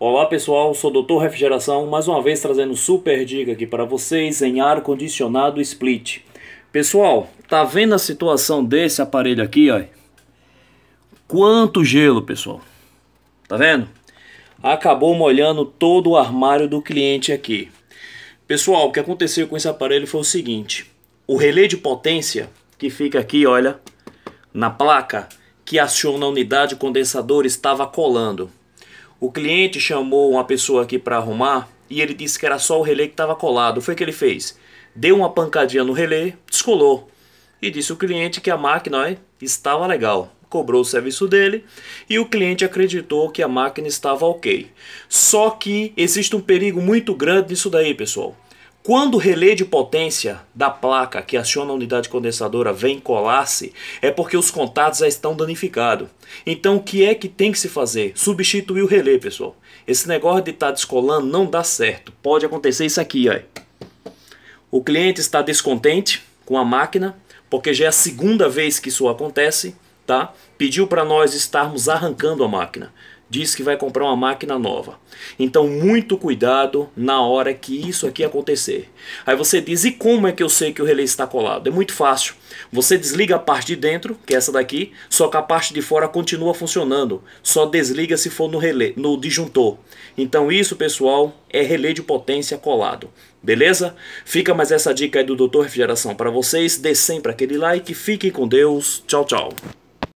Olá pessoal, sou Dr. Refrigeração, mais uma vez trazendo super dica aqui para vocês em ar condicionado split. Pessoal, tá vendo a situação desse aparelho aqui, ó? Quanto gelo, pessoal. Tá vendo? Acabou molhando todo o armário do cliente aqui. Pessoal, o que aconteceu com esse aparelho foi o seguinte. O relé de potência que fica aqui, olha, na placa que aciona a unidade condensador estava colando. O cliente chamou uma pessoa aqui para arrumar e ele disse que era só o relé que estava colado. Foi o que ele fez. Deu uma pancadinha no relé, descolou. E disse o cliente que a máquina estava legal. Cobrou o serviço dele e o cliente acreditou que a máquina estava ok. Só que existe um perigo muito grande nisso daí, pessoal. Quando o relé de potência da placa que aciona a unidade condensadora vem colar-se, é porque os contatos já estão danificados. Então o que é que tem que se fazer? Substituir o relé, pessoal. Esse negócio de estar tá descolando não dá certo. Pode acontecer isso aqui, ó. O cliente está descontente com a máquina, porque já é a segunda vez que isso acontece, tá? Pediu para nós estarmos arrancando a máquina diz que vai comprar uma máquina nova. Então, muito cuidado na hora que isso aqui acontecer. Aí você diz, e como é que eu sei que o relé está colado? É muito fácil. Você desliga a parte de dentro, que é essa daqui, só que a parte de fora continua funcionando. Só desliga se for no relé, no disjuntor. Então isso, pessoal, é relé de potência colado. Beleza? Fica mais essa dica aí do Doutor Refrigeração para vocês. Dê sempre aquele like. Fiquem com Deus. Tchau, tchau.